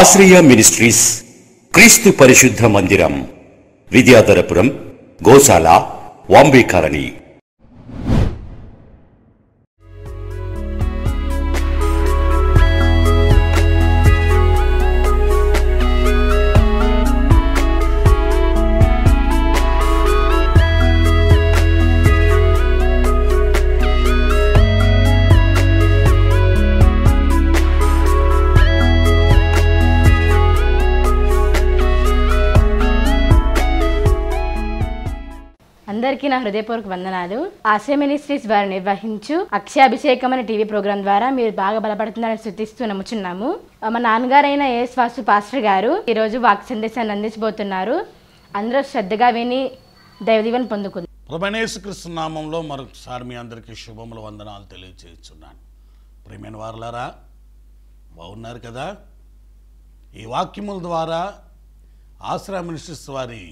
ఆశ్రయ మినిస్ట్రీస్ క్రీస్తు పరిశుద్ధ మందిరం విద్యాధరపురం గోశాల వాంబే కాలనీ అందరికీ నా హృదయపూర్వక వందనాలు ఆశయ మినిస్ట్రీస్ వారు నిర్వహించు అక్షయాభిషేకం అనే టీవీ ప్రోగ్రాం ద్వారా మీరు బాగా బలపడుతున్నారని శృతిస్తూ నమ్ముచున్నాము మా నాన్నగారైన ఏ స్వాసు పాస్టర్ గారు ఈరోజు వాక్ సందేశాన్ని అందించబోతున్నారు అందరూ శ్రద్ధగా విని దైవదీవన్ పొందుకుంది ప్రభణేశ్వకృష్ణ నామంలో మరొకసారి మీ అందరికీ శుభములు వందనాలు తెలియజేస్తున్నాను ప్రేమైన వారులారా బాగున్నారు కదా ఈ వాక్యముల ద్వారా ఆశ్రయ మినిస్ట్రీస్ వారి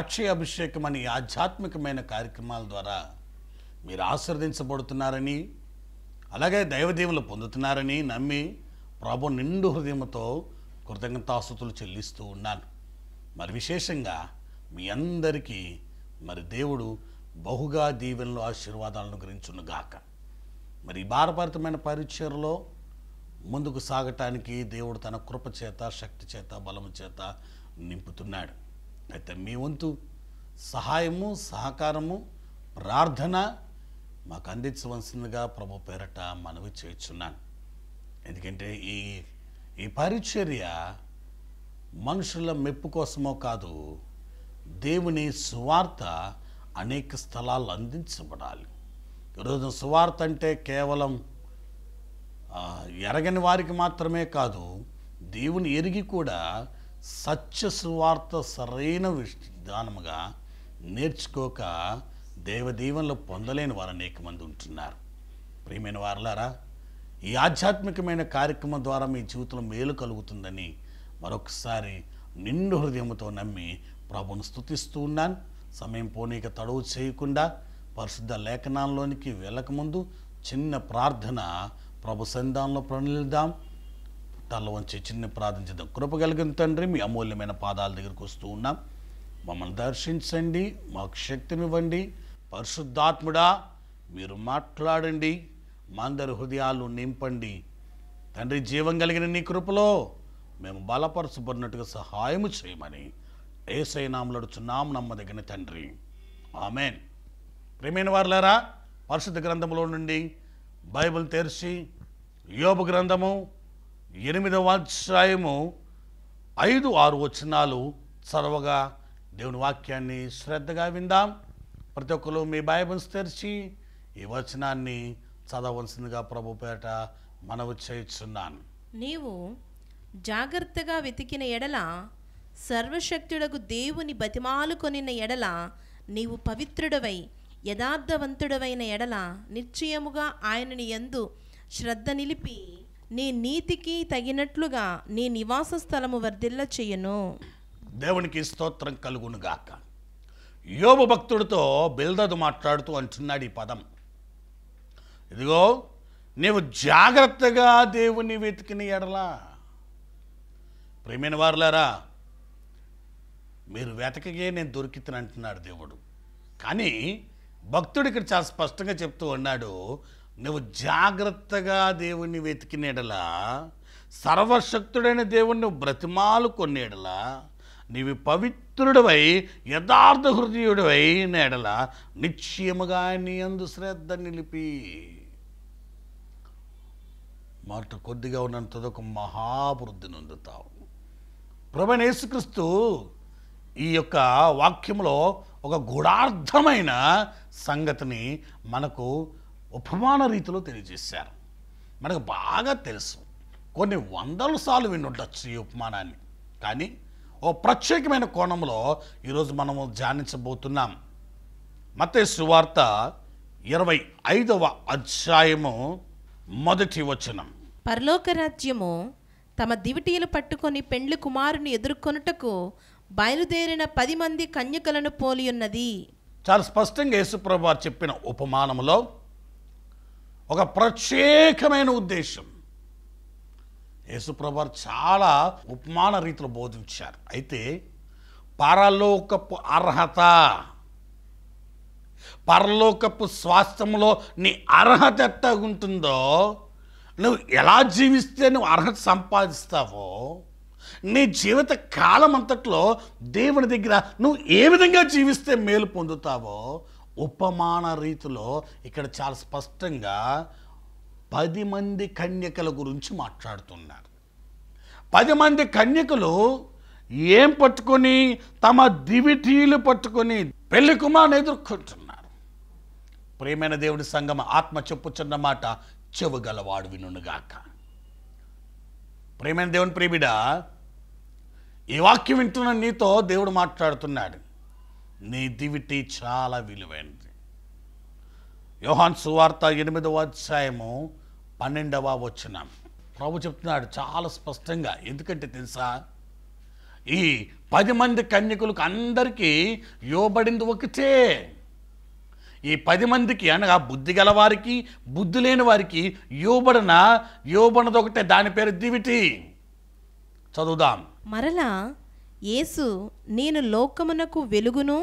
అక్షయ అభిషేకం అనే ఆధ్యాత్మికమైన కార్యక్రమాల ద్వారా మీరు ఆశీర్దించబడుతున్నారని అలాగే దైవదేవులు పొందుతున్నారని నమ్మి ప్రభు నిండు హృదయంతో కృతజ్ఞతాస్తుతులు చెల్లిస్తూ ఉన్నాను మరి విశేషంగా మీ అందరికీ మరి దేవుడు బహుగా దీవెనలో ఆశీర్వాదాలను ఉన్నగాక మరి భారపరితమైన పరిచయలో ముందుకు సాగటానికి దేవుడు తన కృప చేత శక్తి చేత బలము చేత నింపుతున్నాడు అయితే మీ వంతు సహాయము సహకారము ప్రార్థన మాకు అందించవలసిందిగా ప్రభు పేరట మనవి చేస్తున్నాను ఎందుకంటే ఈ ఈ పరిచర్య మనుషుల మెప్పు కోసమో కాదు దేవుని సువార్త అనేక స్థలాలు అందించబడాలి ఈరోజు సువార్త అంటే కేవలం ఎరగని వారికి మాత్రమే కాదు దేవుని ఎరిగి కూడా సత్య సువార్త సరైన విధానముగా నేర్చుకోక దేవదీవనలు పొందలేని వారు అనేక మంది ఉంటున్నారు ప్రియమైన వారలారా ఈ ఆధ్యాత్మికమైన కార్యక్రమం ద్వారా మీ జీవితంలో మేలు కలుగుతుందని మరొకసారి నిండు హృదయంతో నమ్మి ప్రభును స్థుతిస్తూ ఉన్నాను సమయం పోనీక తడవు చేయకుండా పరిశుద్ధ లేఖనాల్లోనికి వెళ్ళకముందు చిన్న ప్రార్థన ప్రభు సంధానంలో ప్రణిల్దాం చట్టాల్లో వంచి చిన్న ప్రార్థించడం కృప కలిగిన తండ్రి మీ అమూల్యమైన పాదాల దగ్గరకు వస్తూ ఉన్నాం మమ్మల్ని దర్శించండి మాకు శక్తినివ్వండి పరిశుద్ధాత్ముడా మీరు మాట్లాడండి మా అందరి హృదయాలు నింపండి తండ్రి జీవం కలిగిన నీ కృపలో మేము బలపరచబడినట్టుగా సహాయం చేయమని ఏసైనాములడుచున్నాం నమ్మదగిన తండ్రి ఆమెన్ ప్రేమైన వారులారా పరిశుద్ధ గ్రంథంలో నుండి బైబిల్ తెరిచి యోబు గ్రంథము ఎనిమిదవ అధ్యాయము ఐదు ఆరు వచనాలు చదవగా దేవుని వాక్యాన్ని శ్రద్ధగా విందాం ప్రతి ఒక్కరు మీ బైబిల్స్ తెరిచి ఈ వచనాన్ని చదవలసిందిగా ప్రభు పేట మనవి చేస్తున్నాను నీవు జాగ్రత్తగా వెతికిన ఎడల సర్వశక్తుడకు దేవుని బతిమాలు కొనిన ఎడల నీవు పవిత్రుడవై యథార్థవంతుడవైన ఎడల నిశ్చయముగా ఆయనని ఎందు శ్రద్ధ నిలిపి నీ నీతికి తగినట్లుగా నీ నివాస స్థలము వర్ధిల్ల చెయ్యను దేవునికి స్తోత్రం గాక యోబు భక్తుడితో బిల్దదు మాట్లాడుతూ అంటున్నాడు ఈ పదం ఇదిగో నీవు జాగ్రత్తగా దేవుని వెతికిన ఎడలా ప్రేమైన వారులారా మీరు వెతకగే నేను దొరికితనంటున్నాడు దేవుడు కానీ భక్తుడు ఇక్కడ చాలా స్పష్టంగా చెప్తూ ఉన్నాడు నువ్వు జాగ్రత్తగా దేవుణ్ణి వెతికినేడలా సర్వశక్తుడైన దేవుణ్ణి బ్రతిమాలు కొన్నేడలా నీవి పవిత్రుడవై యథార్థ హృదయుడవై నేడల నిశ్చయముగా నీ అందు శ్రద్ధ నిలిపి మాట కొద్దిగా ఉన్నంత ఒక మహావృద్ధి నొందుతావు ప్రభణ యేసుక్రీస్తు ఈ యొక్క వాక్యంలో ఒక గూఢార్థమైన సంగతిని మనకు ఉపమాన రీతిలో తెలియజేశారు మనకు బాగా తెలుసు కొన్ని వందల సార్లు ఉండొచ్చు ఈ ఉపమానాన్ని కానీ ఓ ప్రత్యేకమైన కోణంలో ఈరోజు మనము ధ్యానించబోతున్నాం మతే సువార్త ఇరవై ఐదవ అధ్యాయము మొదటి వచనం పరలోక రాజ్యము తమ దివిటీలు పట్టుకొని పెండ్లి కుమారుని ఎదుర్కొనుటకు బయలుదేరిన పది మంది కన్యకలను పోలి ఉన్నది చాలా స్పష్టంగా యేసుప్రభు చెప్పిన ఉపమానంలో ఒక ప్రత్యేకమైన ఉద్దేశం యేసుప్రభు చాలా ఉపమాన రీతిలో బోధించారు అయితే పరలోకపు అర్హత పరలోకపు స్వాస్థ్యంలో నీ అర్హత ఎట్ట ఉంటుందో నువ్వు ఎలా జీవిస్తే నువ్వు అర్హత సంపాదిస్తావో నీ జీవిత కాలం అంతట్లో దేవుని దగ్గర నువ్వు ఏ విధంగా జీవిస్తే మేలు పొందుతావో ఉపమాన రీతిలో ఇక్కడ చాలా స్పష్టంగా పది మంది కన్యకల గురించి మాట్లాడుతున్నారు పది మంది కన్యకలు ఏం పట్టుకొని తమ దివిటీలు పట్టుకొని పెళ్లి కుమారుని ఎదుర్కొంటున్నారు ప్రేమైన దేవుడి సంగమ ఆత్మ చెప్పుచున్న మాట చెవుగలవాడు వినుగాక ప్రేమైన దేవుని ప్రేమిడా ఈ వాక్యం వింటున్న నీతో దేవుడు మాట్లాడుతున్నాడు నేటివిటీ చాలా విలువైనది యోహాన్ సువార్త ఎనిమిదవ అధ్యాయము పన్నెండవ వచ్చిన ప్రభు చెప్తున్నాడు చాలా స్పష్టంగా ఎందుకంటే తెలుసా ఈ పది మంది కన్యకులకు అందరికీ యోబడింది ఒకటే ఈ పది మందికి అనగా బుద్ధి గలవారికి బుద్ధి లేని వారికి యోబడన యోబడదొకటే దాని పేరు దివిటి చదువుదాం మరలా యేసు నేను లోకమునకు వెలుగును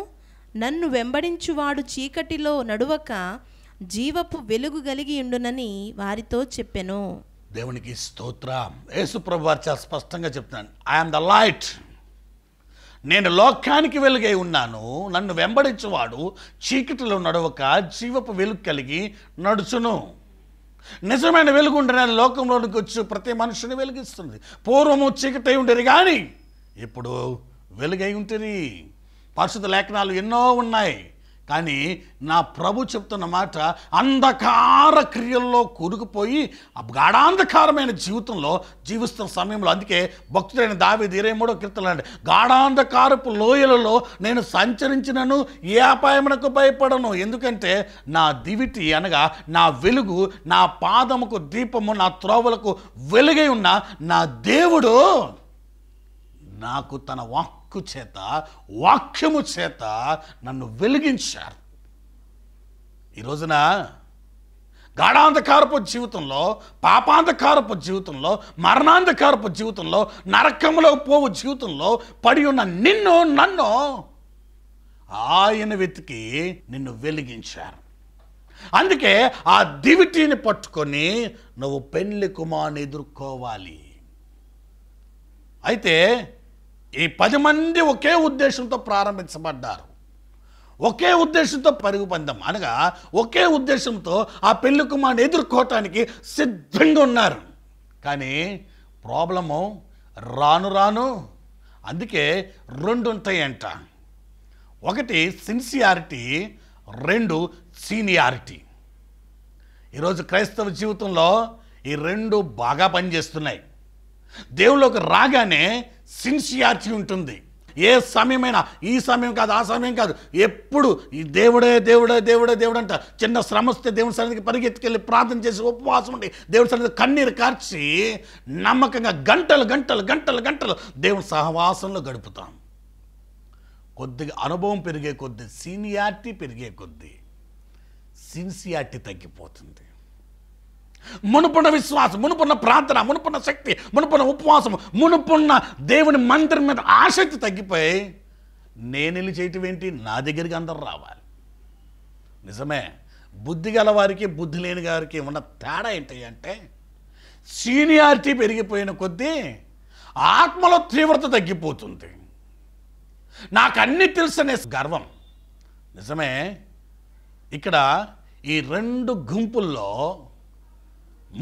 నన్ను వెంబడించువాడు చీకటిలో నడువక జీవపు వెలుగు కలిగి ఉండునని వారితో చెప్పెను దేవునికి స్తోత్రం యేసు ప్రభు వారు చాలా స్పష్టంగా చెప్తున్నాను ఐఎమ్ ద లైట్ నేను లోకానికి వెలుగై ఉన్నాను నన్ను వెంబడించువాడు చీకటిలో నడవక జీవపు వెలుగు కలిగి నడుచును నిజమైన వెలుగు ఉండే లోకంలోనికి వచ్చి ప్రతి మనుషుని వెలిగిస్తుంది పూర్వము చీకటి ఉండేది కానీ ఇప్పుడు వెలుగై ఉంటుంది పరిశుద్ధ లేఖనాలు ఎన్నో ఉన్నాయి కానీ నా ప్రభు చెప్తున్న మాట అంధకార క్రియల్లో కూరుకుపోయి గాఢాంధకారమైన జీవితంలో జీవిస్తున్న సమయంలో అందుకే భక్తుడైన దావి ఇరవై మూడో కీర్తనండి గాఢాంధకారపు లోయలలో నేను సంచరించినను ఏ అపాయమునకు భయపడను ఎందుకంటే నా దివిటి అనగా నా వెలుగు నా పాదముకు దీపము నా త్రోవలకు వెలుగై ఉన్న నా దేవుడు నాకు తన వాక్కు చేత వాక్యము చేత నన్ను వెలిగించారు ఈ రోజున గాఢాంధకారపు జీవితంలో పాపాంధకారపు జీవితంలో మరణాంధకారపు జీవితంలో నరకంలో పోవు జీవితంలో పడి ఉన్న నిన్ను నన్ను ఆయన వెతికి నిన్ను వెలిగించారు అందుకే ఆ దివిటీని పట్టుకొని నువ్వు పెళ్లి కుమార్ని ఎదుర్కోవాలి అయితే ఈ పది మంది ఒకే ఉద్దేశంతో ప్రారంభించబడ్డారు ఒకే ఉద్దేశంతో పరుగు పందం అనగా ఒకే ఉద్దేశంతో ఆ పెళ్లి కుమారుని ఎదుర్కోవటానికి సిద్ధంగా ఉన్నారు కానీ ప్రాబ్లము రాను రాను అందుకే రెండు ఉంటాయంట ఒకటి సిన్సియారిటీ రెండు సీనియారిటీ ఈరోజు క్రైస్తవ జీవితంలో ఈ రెండు బాగా పనిచేస్తున్నాయి దేవుళ్ళకి రాగానే సిన్సియారిటీ ఉంటుంది ఏ సమయమైనా ఈ సమయం కాదు ఆ సమయం కాదు ఎప్పుడు ఈ దేవుడే దేవుడే దేవుడే దేవుడు అంట చిన్న శ్రమ వస్తే దేవుని సన్నిధికి పరిగెత్తుకెళ్ళి ప్రార్థన చేసి ఉపవాసం ఉండి దేవుడి సన్నిధి కన్నీరు కార్చి నమ్మకంగా గంటలు గంటలు గంటలు గంటలు దేవుని సహవాసంలో గడుపుతాం కొద్దిగా అనుభవం పెరిగే కొద్దీ సీనియారిటీ పెరిగే కొద్దీ సిన్సియారిటీ తగ్గిపోతుంది మునుపున్న విశ్వాసం మునుపున్న ప్రార్థన మునుపున్న శక్తి మునుపున్న ఉపవాసం మునుపున్న దేవుని మంత్రం మీద ఆసక్తి తగ్గిపోయి నేను చేయటం ఏంటి నా దగ్గరికి అందరూ రావాలి నిజమే బుద్ధి గల వారికి బుద్ధి లేని గారికి ఉన్న తేడా ఏంటి అంటే సీనియారిటీ పెరిగిపోయిన కొద్దీ ఆత్మలో తీవ్రత తగ్గిపోతుంది నాకు అన్ని తెలుసు గర్వం నిజమే ఇక్కడ ఈ రెండు గుంపుల్లో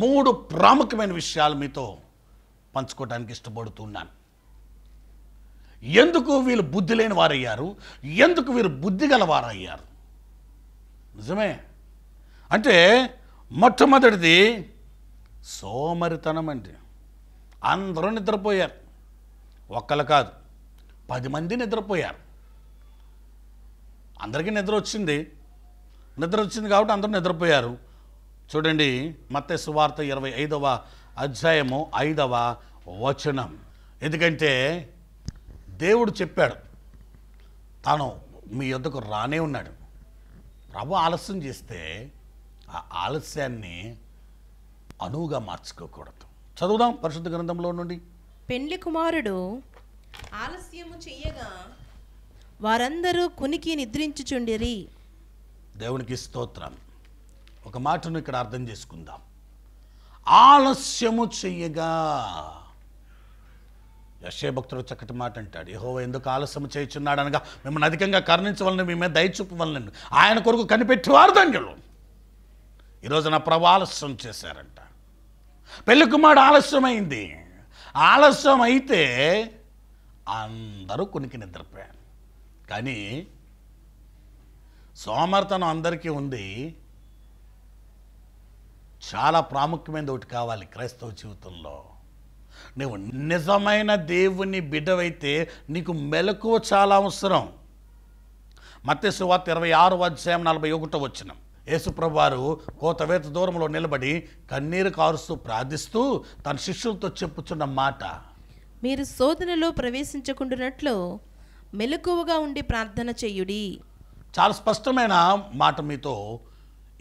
మూడు ప్రాముఖ్యమైన విషయాలు మీతో పంచుకోవడానికి ఇష్టపడుతున్నాను ఎందుకు వీళ్ళు బుద్ధి లేని వారయ్యారు ఎందుకు వీరు బుద్ధి గల వారయ్యారు నిజమే అంటే మొట్టమొదటిది సోమరితనం అండి అందరూ నిద్రపోయారు ఒక్కరు కాదు పది మంది నిద్రపోయారు అందరికీ నిద్ర వచ్చింది నిద్ర వచ్చింది కాబట్టి అందరూ నిద్రపోయారు చూడండి మత్తే సువార్త ఇరవై ఐదవ అధ్యాయము ఐదవ వచనం ఎందుకంటే దేవుడు చెప్పాడు తాను మీ యొద్దకు రానే ఉన్నాడు ప్రభు ఆలస్యం చేస్తే ఆ ఆలస్యాన్ని అనువుగా మార్చుకోకూడదు చదువుదాం పరిశుద్ధ గ్రంథంలో నుండి పెండ్లి కుమారుడు ఆలస్యము చెయ్యగా వారందరూ కునికి నిద్రించుచుండిరి దేవునికి స్తోత్రం ఒక మాటను ఇక్కడ అర్థం చేసుకుందాం ఆలస్యము చెయ్యగా యశే భక్తుడు చక్కటి మాట అంటాడు ఏహో ఎందుకు ఆలస్యం చేయుచున్నాడు అనగా మిమ్మల్ని అధికంగా కరుణించవలని మీ మీద దయచూపవలని ఆయన కొరకు కనిపెట్టి దండలు ఈరోజు నా ప్రభు ఆలస్యం చేశారంట పెళ్లి కుమారుడు ఆలస్యమైంది ఆలస్యం అయితే అందరూ కొనికి నిద్రపోయారు కానీ సోమర్తనం అందరికీ ఉంది చాలా ప్రాముఖ్యమైనది ఒకటి కావాలి క్రైస్తవ జీవితంలో నువ్వు నిజమైన దేవుని బిడ్డవైతే నీకు మెలకువ చాలా అవసరం వార్త ఇరవై ఆరు అధ్యాయం నలభై ఒకటో వచ్చిన వారు కోతవేత దూరంలో నిలబడి కన్నీరు కారుస్తూ ప్రార్థిస్తూ తన శిష్యులతో చెప్పుచున్న మాట మీరు శోధనలో ప్రవేశించకుండా మెలకువగా ఉండి ప్రార్థన చేయుడి చాలా స్పష్టమైన మాట మీతో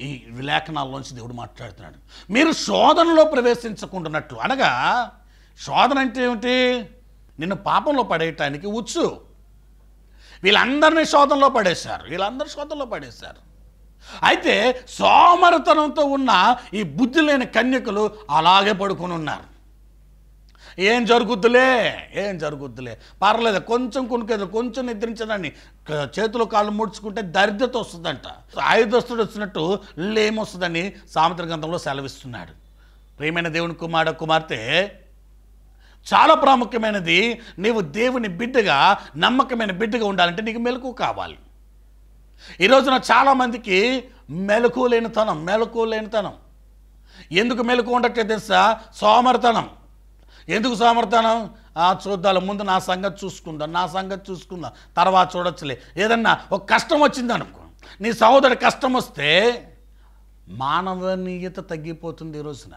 ఈ విలేఖనాల్లోంచి దేవుడు మాట్లాడుతున్నాడు మీరు శోధనలో ప్రవేశించకుండా అనగా శోధన అంటే ఏమిటి నిన్ను పాపంలో పడేయటానికి ఉచ్చు వీళ్ళందరినీ శోధనలో పడేశారు వీళ్ళందరూ శోధనలో పడేశారు అయితే సోమరతనంతో ఉన్న ఈ బుద్ధి లేని కన్యకులు అలాగే పడుకొని ఉన్నారు ఏం జరుగుద్దులే ఏం జరుగుద్దులే పర్లేదు కొంచెం కొనుకేదో కొంచెం నిద్రించదాన్ని చేతులు కాళ్ళు ముడుచుకుంటే దరిద్రత వస్తుందంట ఆయుధస్తుడు వచ్చినట్టు లేమొస్తుందని సామెత గ్రంథంలో సెలవిస్తున్నాడు ప్రియమైన దేవుని కుమార కుమార్తె చాలా ప్రాముఖ్యమైనది నీవు దేవుని బిడ్డగా నమ్మకమైన బిడ్డగా ఉండాలంటే నీకు మెలకు కావాలి ఈ రోజున చాలామందికి మెలకు లేనితనం మెలకు లేనితనం ఎందుకు మెలకు ఉండట్లేదు తెలుసా సోమరితనం ఎందుకు ఆ చూద్దాం ముందు నా సంగతి చూసుకుందాం నా సంగతి చూసుకుందాం తర్వాత చూడొచ్చులే ఏదన్నా ఒక కష్టం వచ్చింది అనుకో నీ సహోదరు కష్టం వస్తే మానవనీయత తగ్గిపోతుంది ఈరోజున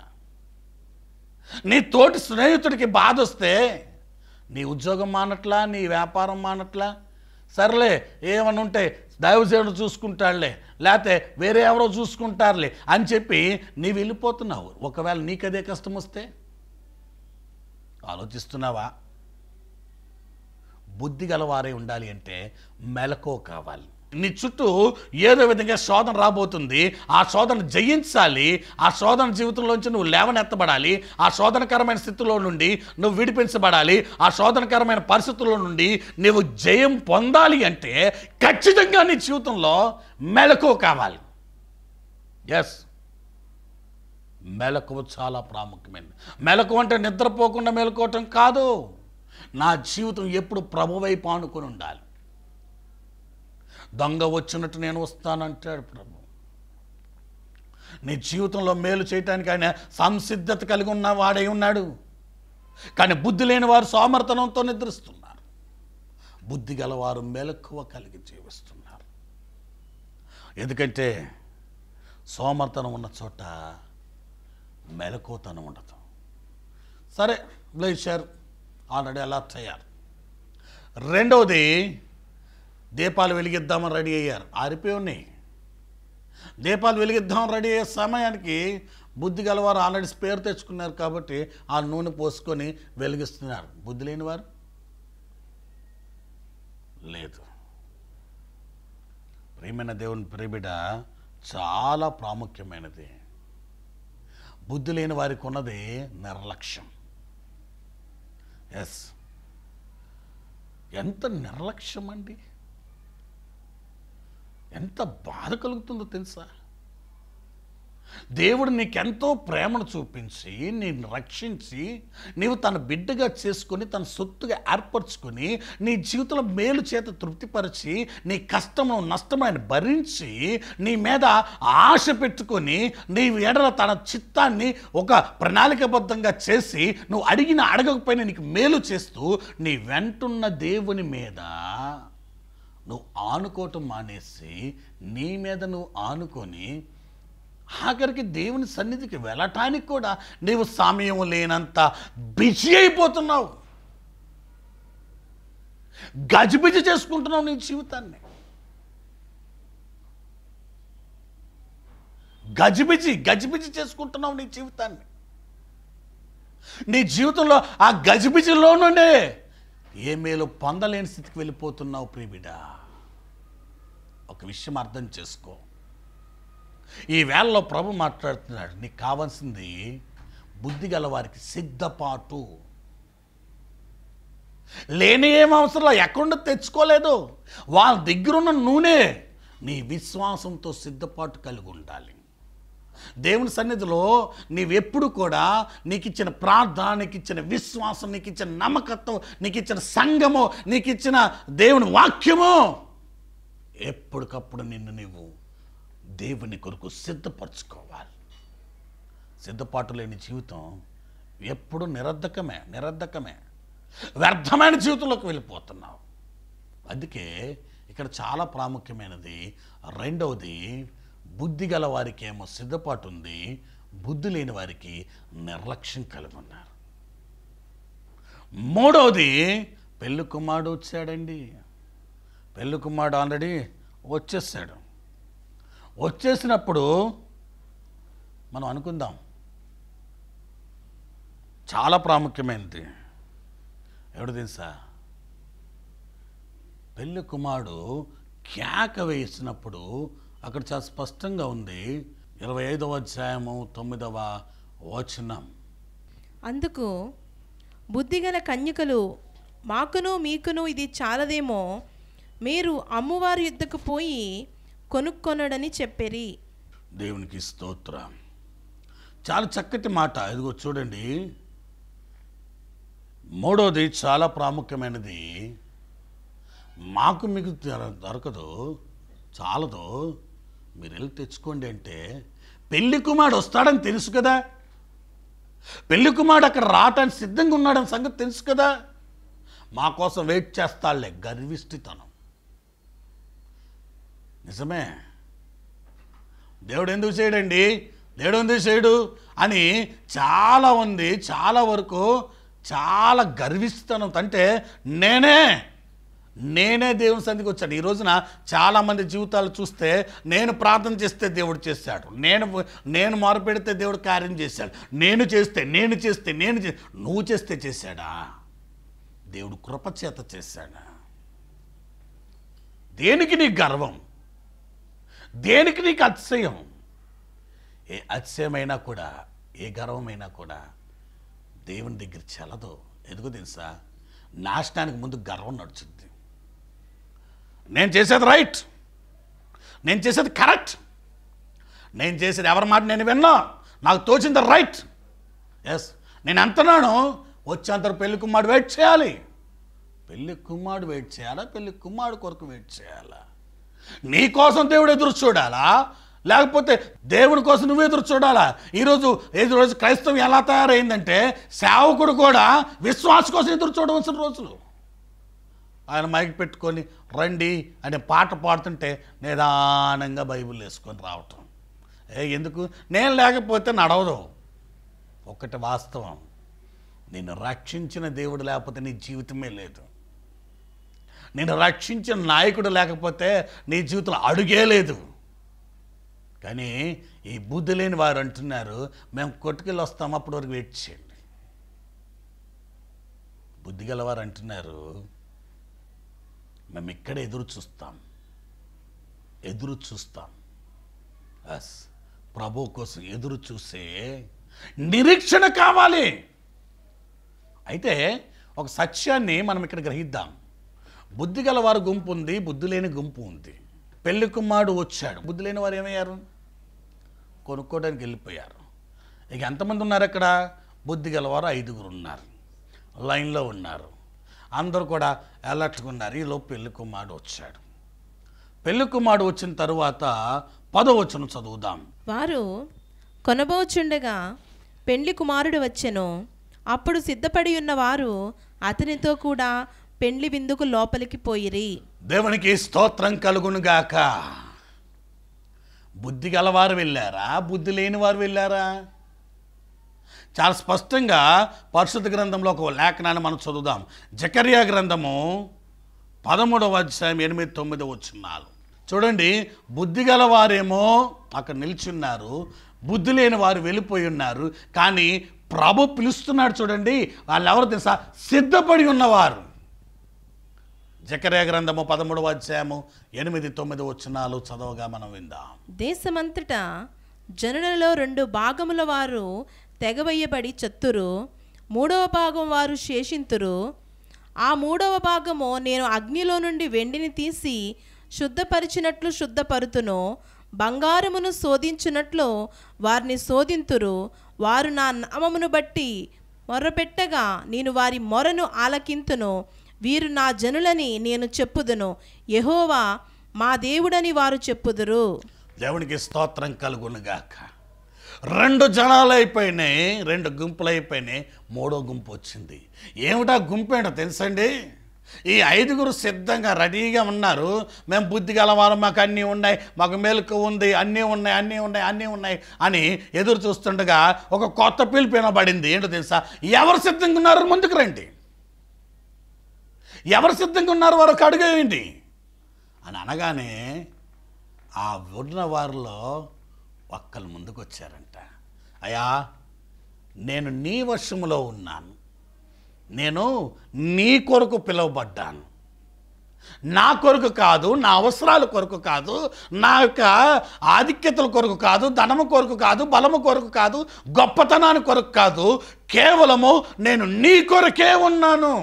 నీ తోటి స్నేహితుడికి బాధ వస్తే నీ ఉద్యోగం మానట్లా నీ వ్యాపారం మానట్లా సర్లే ఏమన్నా ఉంటే దైవసేవుడు చూసుకుంటాడులే లేకపోతే వేరే ఎవరో చూసుకుంటారులే అని చెప్పి నీవు వెళ్ళిపోతున్నావు ఒకవేళ నీకు అదే కష్టం వస్తే ఆలోచిస్తున్నావా బుద్ధి గలవారే ఉండాలి అంటే మెలకో కావాలి నీ చుట్టూ ఏదో విధంగా శోధన రాబోతుంది ఆ శోధన జయించాలి ఆ శోధన జీవితంలోంచి నువ్వు లేవనెత్తబడాలి ఆ శోధనకరమైన స్థితిలో నుండి నువ్వు విడిపించబడాలి ఆ శోధనకరమైన పరిస్థితుల్లో నుండి నువ్వు జయం పొందాలి అంటే ఖచ్చితంగా నీ జీవితంలో మెలకు కావాలి ఎస్ మెలకువ చాలా ప్రాముఖ్యమైనది మెలకువ అంటే నిద్రపోకుండా మేలుకోవటం కాదు నా జీవితం ఎప్పుడు ప్రభువైపు ఆనుకొని ఉండాలి దొంగ వచ్చినట్టు నేను వస్తానంటాడు ప్రభు నీ జీవితంలో మేలు చేయటానికి ఆయన సంసిద్ధత కలిగి ఉన్న వాడై ఉన్నాడు కానీ బుద్ధి లేని వారు సోమర్తనంతో నిద్రిస్తున్నారు బుద్ధి గలవారు మెలకువ కలిగి జీవిస్తున్నారు ఎందుకంటే సోమర్తనం ఉన్న చోట మెలకోతనం ఉండదు సరే సార్ ఆల్రెడీ అలర్ట్ అయ్యారు రెండవది దీపాలు వెలిగిద్దామని రెడీ అయ్యారు ఆరిపోయి ఉన్నాయి దీపాలు వెలిగిద్దాం రెడీ అయ్యే సమయానికి బుద్ధి గలవారు ఆల్రెడీ స్పేర్ తెచ్చుకున్నారు కాబట్టి ఆ నూనె పోసుకొని వెలిగిస్తున్నారు బుద్ధి లేని వారు లేదు ప్రేమైన దేవుని ప్రేమిడ చాలా ప్రాముఖ్యమైనది బుద్ధి లేని వారికి ఉన్నది నిర్లక్ష్యం ఎస్ ఎంత నిర్లక్ష్యం అండి ఎంత బాధ కలుగుతుందో తెలుసా దేవుడు నీకెంతో ప్రేమను చూపించి నేను రక్షించి నీవు తన బిడ్డగా చేసుకొని తన సొత్తుగా ఏర్పరచుకొని నీ జీవితంలో మేలు చేత తృప్తిపరిచి నీ కష్టము నష్టమైన భరించి నీ మీద ఆశ పెట్టుకొని నీ ఎడల తన చిత్తాన్ని ఒక ప్రణాళికబద్ధంగా చేసి నువ్వు అడిగిన అడగకపోయినా నీకు మేలు చేస్తూ నీ వెంటున్న దేవుని మీద నువ్వు ఆనుకోవటం మానేసి నీ మీద నువ్వు ఆనుకొని ఆఖరికి దేవుని సన్నిధికి వెళ్ళటానికి కూడా నీవు సమయం లేనంత బిజీ అయిపోతున్నావు గజిబిజి చేసుకుంటున్నావు నీ జీవితాన్ని గజిబిజి గజిబిజి చేసుకుంటున్నావు నీ జీవితాన్ని నీ జీవితంలో ఆ గజిబిజిలో నుండే ఏ మేలు పొందలేని స్థితికి వెళ్ళిపోతున్నావు ప్రియబిడ ఒక విషయం అర్థం చేసుకో ఈ వేళలో ప్రభు మాట్లాడుతున్నాడు నీకు కావాల్సింది బుద్ధి గలవారికి సిద్ధపాటు లేని ఏం అవసరం ఎక్కడుండో తెచ్చుకోలేదు వాళ్ళ దగ్గరున్న నూనె నీ విశ్వాసంతో సిద్ధపాటు కలిగి ఉండాలి దేవుని సన్నిధిలో నీవెప్పుడు కూడా నీకు ఇచ్చిన ప్రార్థన నీకు ఇచ్చిన విశ్వాసం నీకు ఇచ్చిన నమ్మకత్వం నీకు ఇచ్చిన సంఘము నీకు ఇచ్చిన దేవుని వాక్యము ఎప్పటికప్పుడు నిన్ను నీవు దేవుని కొరకు సిద్ధపరచుకోవాలి సిద్ధపాటు లేని జీవితం ఎప్పుడు నిరర్ధకమే నిరర్ధకమే వ్యర్థమైన జీవితంలోకి వెళ్ళిపోతున్నావు అందుకే ఇక్కడ చాలా ప్రాముఖ్యమైనది రెండవది బుద్ధి గల వారికి ఏమో సిద్ధపాటు ఉంది బుద్ధి లేని వారికి నిర్లక్ష్యం కలిగి ఉన్నారు మూడవది పెళ్ళి కుమారుడు వచ్చాడండి పెళ్ళి కుమారుడు ఆల్రెడీ వచ్చేసాడు వచ్చేసినప్పుడు మనం అనుకుందాం చాలా ప్రాముఖ్యమైనది ఎవడు తెలుసా పెళ్లి కుమారుడు కేక వేసినప్పుడు అక్కడ చాలా స్పష్టంగా ఉంది ఇరవై ఐదవ అధ్యాయము తొమ్మిదవ వచనం అందుకు బుద్ధిగల కన్యకలు మాకును మీకును ఇది చాలదేమో మీరు అమ్మవారి యుద్ధకు పోయి కొనుక్కొనడని చెప్పిరి దేవునికి స్తోత్ర చాలా చక్కటి మాట ఇదిగో చూడండి మూడోది చాలా ప్రాముఖ్యమైనది మాకు మీకు దొరకదు చాలదు మీరు వెళ్ళి తెచ్చుకోండి అంటే పెళ్లి కుమారుడు వస్తాడని తెలుసు కదా పెళ్లి కుమారుడు అక్కడ రావటానికి సిద్ధంగా ఉన్నాడని సంగతి తెలుసు కదా మా కోసం వెయిట్ చేస్తాళ్లే గర్విష్టితనం నిజమే దేవుడు ఎందుకు చేయడండి దేవుడు ఎందుకు చేయడు అని చాలా ఉంది చాలా వరకు చాలా గర్విస్తున్నాం అంటే నేనే నేనే దేవుని సంధికి వచ్చాడు ఈ రోజున చాలామంది జీవితాలు చూస్తే నేను ప్రార్థన చేస్తే దేవుడు చేశాడు నేను నేను పెడితే దేవుడు కార్యం చేశాడు నేను చేస్తే నేను చేస్తే నేను నువ్వు చేస్తే చేశాడా దేవుడు కృపచేత చేశాడా దేనికి నీ గర్వం దేనికి నీకు అతిశయం ఏ అతిశయమైనా కూడా ఏ గర్వమైనా కూడా దేవుని దగ్గర చెల్లదు ఎందుకు తెలుసా నాశనానికి ముందు గర్వం నడుచుద్ది నేను చేసేది రైట్ నేను చేసేది కరెక్ట్ నేను చేసేది ఎవరి మాట నేను విన్నా నాకు తోచింది రైట్ ఎస్ నేను అంతనాను వచ్చేంత పెళ్లి కుమ్మాడు వెయిట్ చేయాలి పెళ్లి కుమ్మాడు వెయిట్ చేయాలా పెళ్లి కుమ్మాడు కొరకు వెయిట్ చేయాలా నీ కోసం దేవుడు ఎదురు చూడాలా లేకపోతే దేవుని కోసం నువ్వు ఎదురు చూడాలా ఈరోజు రోజు క్రైస్తవం ఎలా తయారైందంటే సేవకుడు కూడా విశ్వాస కోసం ఎదురు చూడవలసిన రోజులు ఆయన మైకి పెట్టుకొని రండి అనే పాట పాడుతుంటే నిదానంగా బైబిల్ వేసుకొని రావటం ఏ ఎందుకు నేను లేకపోతే నడవదు ఒకటి వాస్తవం నేను రక్షించిన దేవుడు లేకపోతే నీ జీవితమే లేదు నేను రక్షించిన నాయకుడు లేకపోతే నీ జీవితంలో అడుగే లేదు కానీ ఈ బుద్ధి లేని వారు అంటున్నారు మేము కొట్టుకెళ్ళి వస్తాం అప్పటి వరకు వెయిట్ చేయండి బుద్ధి గలవారు అంటున్నారు మేము ఇక్కడ ఎదురు చూస్తాం ఎదురు చూస్తాం అస్ ప్రభు కోసం ఎదురు చూసే నిరీక్షణ కావాలి అయితే ఒక సత్యాన్ని మనం ఇక్కడ గ్రహిద్దాం బుద్ధి గలవారు గుంపు ఉంది బుద్ధి లేని గుంపు ఉంది పెళ్లి కుమ్మాడు వచ్చాడు బుద్ధి లేని వారు ఏమయ్యారు కొనుక్కోవడానికి వెళ్ళిపోయారు ఇక ఎంతమంది ఉన్నారు అక్కడ బుద్ధి గలవారు ఐదుగురు ఉన్నారు లైన్లో ఉన్నారు అందరూ కూడా అలర్ట్గా ఉన్నారు ఈలో పెళ్లి కుమ్మాడు వచ్చాడు పెళ్లి కుమ్మాడు వచ్చిన తరువాత పదవచనం చదువుదాం వారు కొనబోచుండగా పెళ్లి కుమారుడు వచ్చెను అప్పుడు సిద్ధపడి ఉన్న వారు అతనితో కూడా పెండ్లి విందుకు లోపలికి పోయిరి దేవునికి స్తోత్రం కలుగును గాక బుద్ధి గలవారు వెళ్ళారా బుద్ధి లేని వారు వెళ్ళారా చాలా స్పష్టంగా పరిశుద్ధ గ్రంథంలో ఒక లేఖనాన్ని మనం చదువుదాం జకర్యా గ్రంథము పదమూడవ అధ్యాయం ఎనిమిది తొమ్మిది వచ్చిన్నారు చూడండి బుద్ధి గలవారేమో అక్కడ నిల్చున్నారు బుద్ధి లేని వారు వెళ్ళిపోయి ఉన్నారు కానీ ప్రభు పిలుస్తున్నాడు చూడండి వాళ్ళు ఎవరు తెలుసా సిద్ధపడి ఉన్నవారు జకరే గ్రంథము పదమూడవ అధ్యాయము ఎనిమిది తొమ్మిది వచ్చినాలు చదవగా మనం విందాం దేశమంతటా జనులలో రెండు భాగముల వారు తెగవేయబడి చత్తురు మూడవ భాగం వారు శేషింతురు ఆ మూడవ భాగము నేను అగ్నిలో నుండి వెండిని తీసి శుద్ధపరిచినట్లు శుద్ధపరుతును బంగారమును శోధించినట్లు వారిని శోధింతురు వారు నా నామమును బట్టి మొర్రపెట్టగా నేను వారి మొరను ఆలకింతును వీరు నా జనులని నేను చెప్పుదును యహోవా మా దేవుడని వారు చెప్పుదురు దేవునికి స్తోత్రం కలుగునుగాక రెండు జనాలు అయిపోయినాయి రెండు గుంపులు అయిపోయినాయి మూడో గుంపు వచ్చింది ఏమిటా గుంపు ఏంటో తెలుసండి ఈ ఐదుగురు సిద్ధంగా రెడీగా ఉన్నారు మేము బుద్ధి గలవారు మాకు అన్నీ ఉన్నాయి మాకు మెలకు ఉంది అన్నీ ఉన్నాయి అన్నీ ఉన్నాయి అన్నీ ఉన్నాయి అని ఎదురు చూస్తుండగా ఒక కొత్త పిలుపు వినబడింది ఏంటో తెలుసా ఎవరు సిద్ధంగా ఉన్నారు ముందుకు రండి ఎవరు సిద్ధంగా ఉన్నారు వారు ఒక అడుగు ఏంటి అని అనగానే ఆ ఉన్న వారిలో ఒక్కరు ముందుకు వచ్చారంట అయా నేను నీ వర్షములో ఉన్నాను నేను నీ కొరకు పిలువబడ్డాను నా కొరకు కాదు నా అవసరాల కొరకు కాదు నా యొక్క ఆధిక్యతల కొరకు కాదు ధనము కొరకు కాదు బలము కొరకు కాదు గొప్పతనాన్ని కొరకు కాదు కేవలము నేను నీ కొరకే ఉన్నాను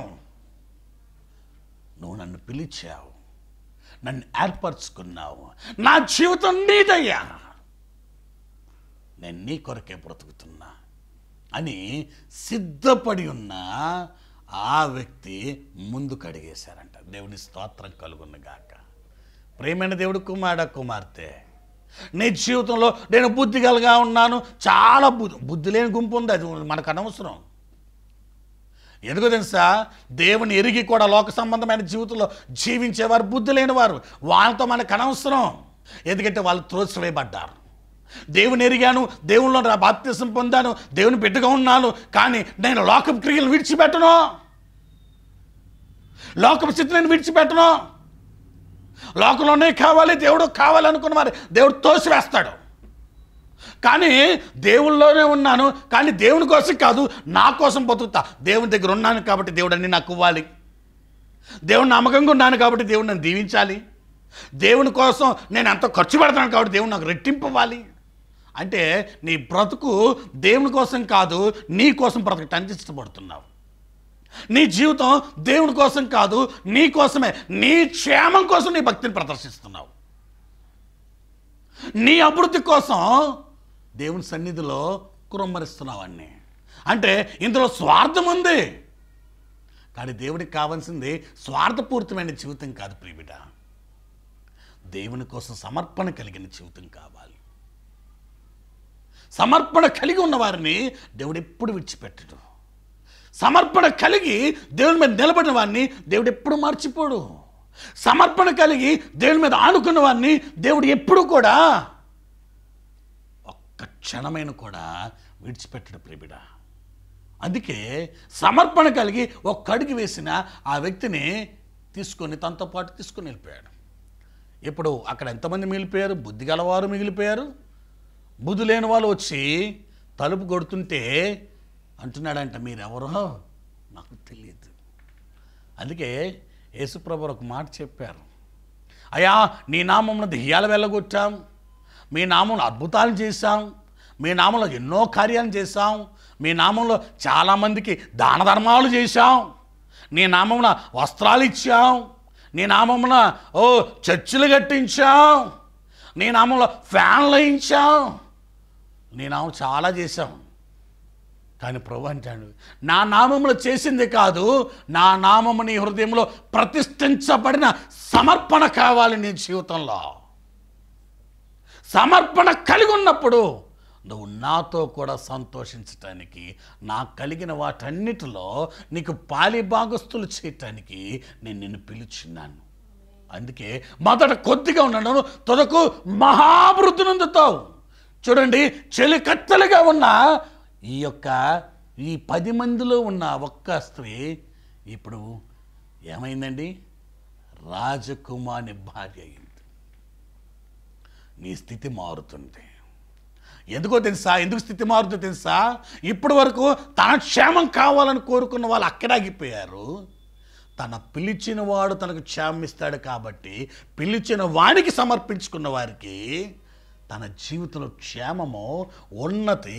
నువ్వు నన్ను పిలిచావు నన్ను ఏర్పరచుకున్నావు నా జీవితం నీదయ్యా నేను నీ కొరకే బ్రతుకుతున్నా అని సిద్ధపడి ఉన్న ఆ వ్యక్తి ముందుకు అడిగేశారంట దేవుని స్తోత్రం గాక ప్రేమైన దేవుడు కుమార కుమార్తె నీ జీవితంలో నేను బుద్ధి కలగా ఉన్నాను చాలా బుద్ధి బుద్ధి లేని గుంపు ఉంది అది మనకు అనవసరం ఎందుకు తెలుసా దేవుని ఎరిగి కూడా లోక సంబంధమైన జీవితంలో జీవించేవారు బుద్ధి లేనివారు వాళ్ళతో మనకు అనవసరం ఎందుకంటే వాళ్ళు త్రోత్సవేయబడ్డారు దేవుని ఎరిగాను దేవుల్లో నా బాప్తిసం పొందాను దేవుని బిడ్డగా ఉన్నాను కానీ నేను లోకపు క్రియలు విడిచిపెట్టను లోకపు స్థితి నేను విడిచిపెట్టను లోకంలోనే కావాలి దేవుడు కావాలనుకున్న వారు దేవుడు తోసివేస్తాడు కానీ దేవుల్లోనే ఉన్నాను కానీ దేవుని కోసం కాదు నా కోసం బతుకుతా దేవుని దగ్గర ఉన్నాను కాబట్టి దేవుడు అన్ని నాకు ఇవ్వాలి దేవుని నమ్మకంగా ఉన్నాను కాబట్టి దేవుడు నన్ను దీవించాలి దేవుని కోసం నేను ఎంత ఖర్చు పెడతాను కాబట్టి దేవుడు నాకు రెట్టింపు అంటే నీ బ్రతుకు దేవుని కోసం కాదు నీ కోసం బ్రతకటానికి ఇష్టపడుతున్నావు నీ జీవితం దేవుని కోసం కాదు నీ కోసమే నీ క్షేమం కోసం నీ భక్తిని ప్రదర్శిస్తున్నావు నీ అభివృద్ధి కోసం దేవుని సన్నిధిలో కురమ్మరిస్తున్నావన్నీ అంటే ఇందులో స్వార్థం ఉంది కానీ దేవుడికి కావాల్సింది స్వార్థపూరితమైన జీవితం కాదు ప్రియబిడ దేవుని కోసం సమర్పణ కలిగిన జీవితం కావాలి సమర్పణ కలిగి ఉన్నవారిని దేవుడు ఎప్పుడు విడిచిపెట్టడు సమర్పణ కలిగి దేవుని మీద నిలబడిన వారిని దేవుడు ఎప్పుడు మర్చిపోడు సమర్పణ కలిగి దేవుని మీద ఆనుకున్న వారిని దేవుడు ఎప్పుడు కూడా క్షణమైన కూడా విడిచిపెట్టడు ప్రిబిడ అందుకే సమర్పణ కలిగి ఒక అడుగు వేసిన ఆ వ్యక్తిని తీసుకొని తనతో పాటు తీసుకొని వెళ్ళిపోయాడు ఇప్పుడు అక్కడ ఎంతమంది మిగిలిపోయారు బుద్ధి గలవారు మిగిలిపోయారు బుద్ధి లేని వాళ్ళు వచ్చి తలుపు కొడుతుంటే అంటున్నాడంట మీరెవరో నాకు తెలియదు అందుకే యేసుప్రభు ఒక మాట చెప్పారు అయ్యా నీ నామంలో దెయ్యాలు వెళ్ళగొట్టాం మీ నామం అద్భుతాలు చేశాం మీ నామంలో ఎన్నో కార్యాలు చేశాం మీ నామంలో చాలామందికి దాన ధర్మాలు చేశాం నీ నామమున వస్త్రాలు ఇచ్చాం నీ నామమున ఓ చర్చిలు కట్టించాం నీ నామంలో ఫ్యాన్లు ఇచ్చాం నీ నామం చాలా చేశాం కానీ ప్రభు అంటాడు నా నామంలో చేసింది కాదు నా నామము నీ హృదయంలో ప్రతిష్ఠించబడిన సమర్పణ కావాలి నీ జీవితంలో సమర్పణ కలిగి ఉన్నప్పుడు నువ్వు నాతో కూడా సంతోషించటానికి నాకు కలిగిన వాటన్నిటిలో నీకు పాలి భాగస్తులు చేయటానికి నేను నిన్ను పిలుచున్నాను అందుకే మొదట కొద్దిగా ఉన్నాను తొరకు మహాభివృద్ధి అందుతావు చూడండి చెలికత్తెలుగా ఉన్న ఈ యొక్క ఈ పది మందిలో ఉన్న ఒక్క స్త్రీ ఇప్పుడు ఏమైందండి రాజకుమారి భార్య అయింది నీ స్థితి మారుతుంది ఎందుకో తెలుసా ఎందుకు స్థితి మారుతుందో తెలుసా ఇప్పటి వరకు తన క్షేమం కావాలని కోరుకున్న వాళ్ళు అక్కడ ఆగిపోయారు తన పిలిచిన వాడు తనకు క్షేమం ఇస్తాడు కాబట్టి పిలిచిన వాడికి సమర్పించుకున్న వారికి తన జీవితంలో క్షేమము ఉన్నతి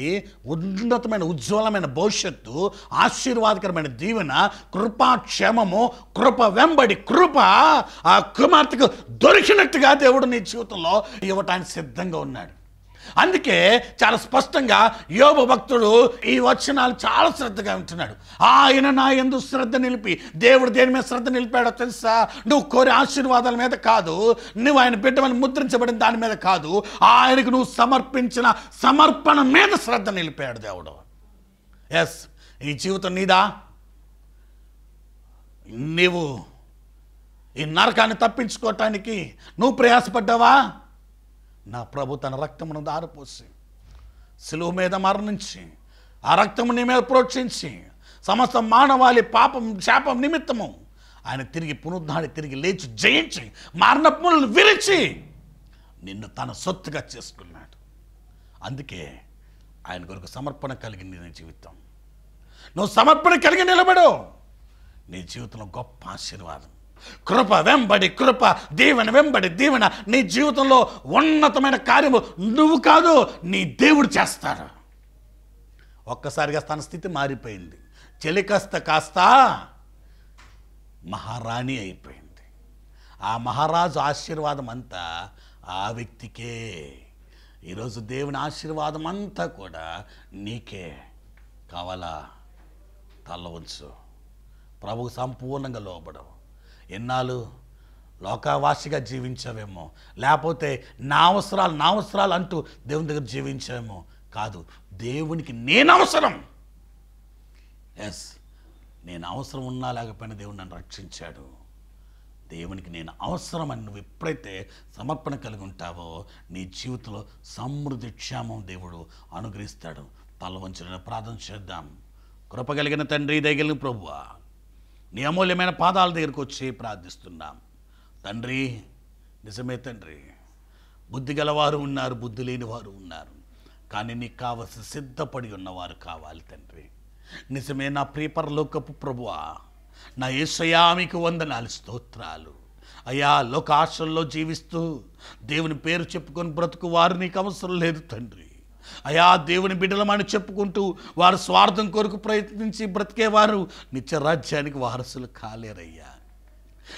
ఉన్నతమైన ఉజ్వలమైన భవిష్యత్తు ఆశీర్వాదకరమైన దీవెన కృపా క్షేమము కృప వెంబడి కృప ఆ కుమార్తెకు దొరికినట్టుగా దేవుడు నీ జీవితంలో ఇవ్వటానికి సిద్ధంగా ఉన్నాడు అందుకే చాలా స్పష్టంగా యోగ భక్తుడు ఈ వచనాలు చాలా శ్రద్ధగా ఉంటున్నాడు ఆయన నా ఎందు శ్రద్ధ నిలిపి దేవుడు దేని మీద శ్రద్ధ నిలిపాడో తెలుసా నువ్వు కోరి ఆశీర్వాదాల మీద కాదు నువ్వు ఆయన బిడ్డమని ముద్రించబడిన దాని మీద కాదు ఆయనకు నువ్వు సమర్పించిన సమర్పణ మీద శ్రద్ధ నిలిపాడు దేవుడు ఎస్ ఈ జీవితం నీదా నీవు ఈ నరకాన్ని తప్పించుకోవటానికి నువ్వు ప్రయాసపడ్డావా నా ప్రభు తన రక్తమును దారిపోసి సిలువు మీద మరణించి ఆ రక్తము నీ మీద ప్రోక్షించి సమస్త మానవాళి పాపం శాపం నిమిత్తము ఆయన తిరిగి పునరుద్ధాన్ని తిరిగి లేచి జయించి మారణపులను విరిచి నిన్ను తన సొత్తుగా చేసుకున్నాడు అందుకే ఆయన కొరకు సమర్పణ కలిగింది నీ జీవితం నువ్వు సమర్పణ కలిగి నిలబడు నీ జీవితంలో గొప్ప ఆశీర్వాదం కృప వెంబడి కృప దీవెన వెంబడి దీవెన నీ జీవితంలో ఉన్నతమైన కార్యము నువ్వు కాదు నీ దేవుడు చేస్తాడు ఒక్కసారిగా తన స్థితి మారిపోయింది చెలికస్త కాస్త మహారాణి అయిపోయింది ఆ మహారాజు ఆశీర్వాదం అంతా ఆ వ్యక్తికే ఈరోజు దేవుని ఆశీర్వాదం అంతా కూడా నీకే కావాలా తల ఉంచు సంపూర్ణంగా లోబడవు ఎన్నాళ్ళు లోకావాసిగా జీవించావేమో లేకపోతే నా అవసరాలు నా అవసరాలు అంటూ దేవుని దగ్గర జీవించేమో కాదు దేవునికి నేను అవసరం ఎస్ నేను అవసరం ఉన్నా లేకపోయినా దేవుడు నన్ను రక్షించాడు దేవునికి నేను అవసరం అని నువ్వు ఎప్పుడైతే సమర్పణ కలిగి ఉంటావో నీ జీవితంలో సమృద్ధి క్షేమం దేవుడు అనుగ్రహిస్తాడు తల వంచిన ప్రార్థన చేద్దాం కృపగలిగిన తండ్రి దగ్గర ప్రభువా నీ అమూల్యమైన పాదాల దగ్గరకు వచ్చి ప్రార్థిస్తున్నాం తండ్రి నిజమే తండ్రి బుద్ధి గలవారు ఉన్నారు బుద్ధి లేని వారు ఉన్నారు కానీ నీకు కావలసి సిద్ధపడి ఉన్నవారు కావాలి తండ్రి నిజమే నా లోకపు ప్రభువా నా ఏసయా వంద నాలుగు స్తోత్రాలు అయ్యా లోక ఆశల్లో జీవిస్తూ దేవుని పేరు చెప్పుకొని బ్రతుకు వారు నీకు అవసరం లేదు తండ్రి అయా దేవుని బిడ్డలమని చెప్పుకుంటూ వారు స్వార్థం కొరకు ప్రయత్నించి బ్రతికేవారు నిత్య రాజ్యానికి వారసులు కాలేరయ్యా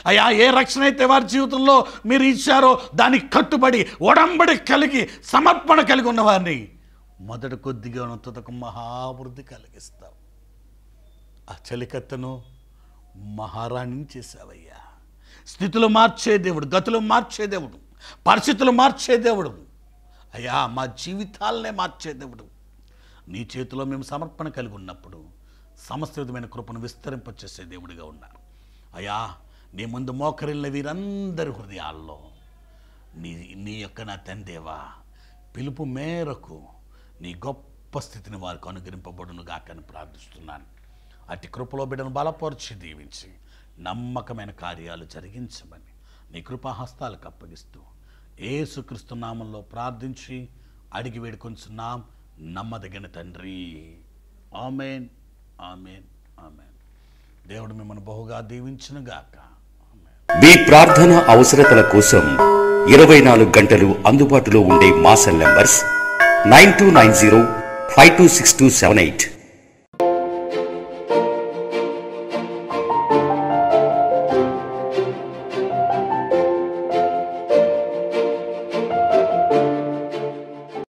అయ్యా ఏ రక్షణ అయితే వారి జీవితంలో మీరు ఇచ్చారో దానికి కట్టుబడి ఒడంబడి కలిగి సమర్పణ కలిగి ఉన్నవారిని మొదట కొద్దిగా తుదకు మహావృద్ధి కలిగిస్తావు ఆ చలికత్తను మహారాణిని చేశావయ్యా స్థితులు మార్చే దేవుడు గతులు మార్చే దేవుడు పరిస్థితులు మార్చే దేవుడు అయ్యా మా జీవితాలనే మార్చే దేవుడు నీ చేతిలో మేము సమర్పణ కలిగి ఉన్నప్పుడు సమస్తవిధమైన కృపను విస్తరింపచేసే దేవుడిగా ఉన్నారు అయ్యా నీ ముందు మోకరిల్ల వీరందరి హృదయాల్లో నీ నీ యొక్క నా తెందేవా పిలుపు మేరకు నీ గొప్ప స్థితిని వారికి అనుగ్రహింపబడును గాకని ప్రార్థిస్తున్నాను అతి కృపలో బిడ్డను బలపరిచి దీవించి నమ్మకమైన కార్యాలు జరిగించమని నీ కృపాహస్తాలకు అప్పగిస్తూ ఏసుక్రీస్తు నామంలో ప్రార్థించి అడిగి వేడుకొంచున్నాం నమ్మదగిన తండ్రి ఆమెన్ ఆమెన్ ఆమెన్ దేవుడు మిమ్మల్ని బహుగా దీవించిన గాక మీ ప్రార్థన అవసరతల కోసం ఇరవై నాలుగు గంటలు అందుబాటులో ఉండే మాసల్ numbers nine two nine zero five two six two seven eight